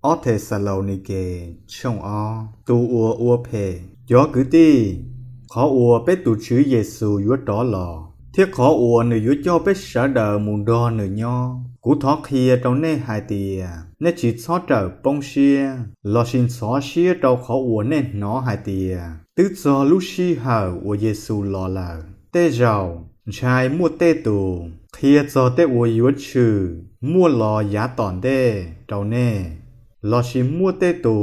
ở thế xà lầu nì kề trong ó tu ua ua phê gió cứ ti khó ua bế tu chữ giê xu yếu đó lò thiết khó ua nữ yếu cho bế sợ đờ mùn đo nữ nho cú thó kia trong nê hai tiề, nê chỉ xó trở bông xia lo xin xó xia trâu khó ua nên nó hai tiề tức do lúc xi hờ ua giê lò lờ tê giàu trai mua tê tù khia cho tê ua yếu chữ mua lò giá tòn tê trâu nê lo xí mua tê tù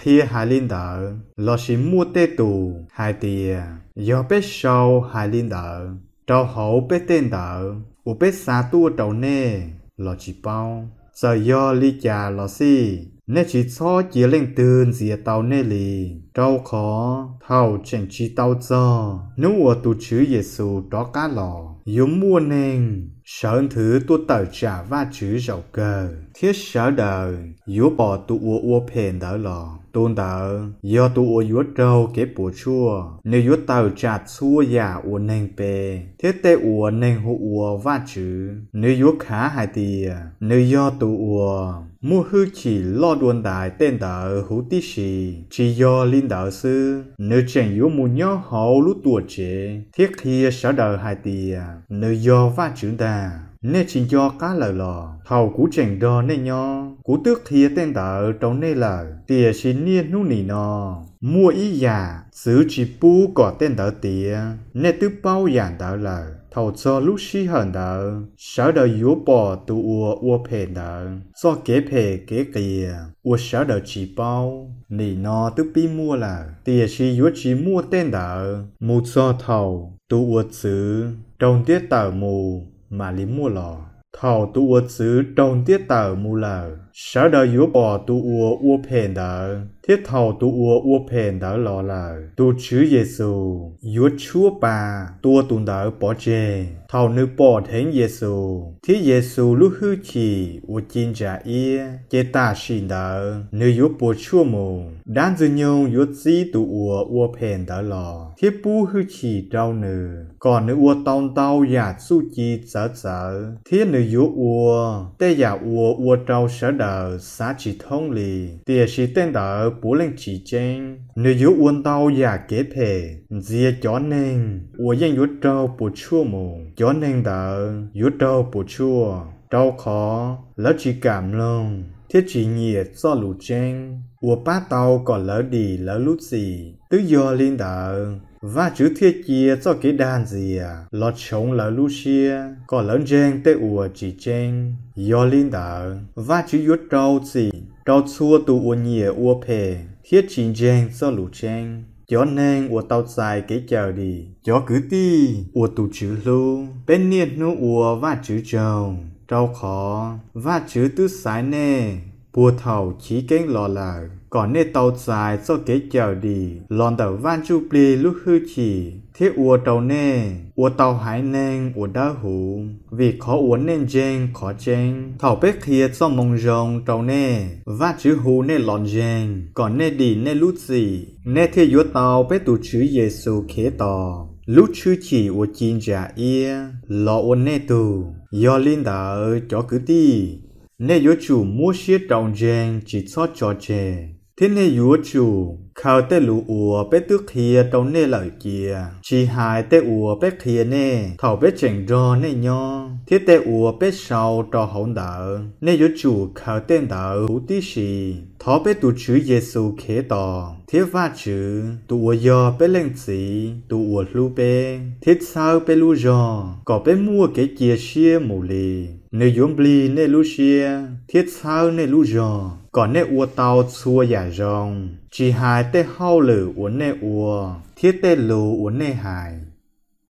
thia hai linh đỡ lo xí mua tê tù hai tìa do bé sâu hai linh đỡ trâu hậu bé tên đỡ u bé xa tu trâu nê lo chỉ bao giờ do ly trà lo xì nè chỉ cho chỉ lên tên gì tao nè lì trâu khó thầu chẳng chỉ tao cho nếu ở tù chữ giê xu đó cá lò yếm mua nên sở thứ tu tờ trả va chữ giàu cờ thiết sở đời yếu bỏ tu ua ua phèn đỡ lò tôn đỡ do tu ua yếu trâu kế bùa chua nếu yếu tờ trả xua giả ua nên bề thiết tê ua nên hụ ua va chữ nếu yếu khá hai tìa nếu do tu ua mua hư chỉ lo đuôn đại tên đỡ hữu tí sĩ, chỉ do linh đạo sư, nếu chẳng yếu mù nhỏ hậu lũ tuổi trẻ, thiết khi sở đời hai tìa, nếu do va trưởng đà, nên chỉ do cá lời lò, thầu cú chẳng đo nên nho, cú tước khi tên đỡ trong nên lời, tìa xin niên nụ nỉ nò mua ý giả, sử chỉ bú có tên đỡ tìa, nên tứ bao giản đỡ lời thầu cho lúc xí hận đó, sở đời yếu bỏ tu ua ua phê đó, cho kế phê kế kìa, ua sở đời chỉ bao, nỉ nó tức bi mua là, tìa xí yếu chỉ mua tên đó, mù cho thầu, tu ua chữ, trong tiết tờ mù, mà lý mua lò, thầu tu ua chữ trong tiết tờ mù lờ, sở đời yếu bỏ tu ua ua phèn đỡ thiết thầu tu ua ua phèn đỡ lò lờ tu chữ giê xu yếu chúa bà tua tu đỡ bỏ chê thầu nữ bỏ thánh giê xu thiết giê xu lúc hư chỉ ua chín trả yê chê ta xin đỡ nữ yếu bỏ chúa mù đan dư nhau yếu chí tu ua ua phèn đỡ lò thiết bú hư chỉ trao nữ còn nữ ua tông tao giả su chi sợ sợ thiết nữ yếu ua tê giả ua ua trao sở đỡ đầu xã chỉ thông lì tiền sĩ tên đỡ bố lên chỉ trên nếu yếu uốn tàu giả kế thể dìa chó nên ủa dân yếu trâu bố chua mù chó nên đỡ yếu trâu bố chua trâu khó lỡ chỉ cảm luôn thiết chỉ nhiệt do lũ trên ủa bát tàu còn lỡ đi lỡ lút gì tứ do liên đỡ và chữ thiết chia cho cái đàn gì à lo chống là Lucia có lớn trên tế ua chỉ trên do linh đạo và chữ yết trâu gì trâu chua tu ủa nhìa ủa pề thiết chính trên cho lũ trên cho nên ủa tao dài cái chờ đi cho cứ ti ủa tụ chữ lưu bên niên nó ủa và chữ trâu trâu khó và chữ tứ sái nè bùa thầu chỉ kén lò lại có nê tàu dài do kế chở đi lòn tàu văn chu bì lúc hư chỉ thế ua tàu nê ua tàu hải nên ua đá hủ vì khó ua nên jen khó jen thảo bếp khía do mong rồng tàu nê và chữ hù nê lòn jen còn nê đi nê lút gì nê thế ua tàu bếp tù chữ giê xu kế tò lúc chữ chỉ ua chín giả dạ ia lọ ua nê tù do linh đỡ cho cứ ti nê yếu chủ mua xiết trọng jen chỉ cho cho chè tenne yuwa เขาเตลูอัวเป็ตึกเทียตรงเน่เหล่าเกียชีหายเตอัวเป็เทียเน่เถ่าเป็เฉิงรอเน่ยอที่เตอัวเป็ชาวต่อหงดาเน่ยจูเขาเต้นดาหูที่ชีทอเป็ตูชื่อเยซูเคต่อที่ว่าชื่อตัวอยอเป็เล่งสีตัวอัวลูเป้ทิศเศร้าเป็ลูยอก็เป็มั่วเกเกียเชียหมูลีเนยมบลีเนลูเชียทิศเศร้าเนลูยอก่อนเนอัวเตาชัวใหญ่รอง chỉ h a i tê hao lử uốn nê ua, thiết tê lù uốn nê hài.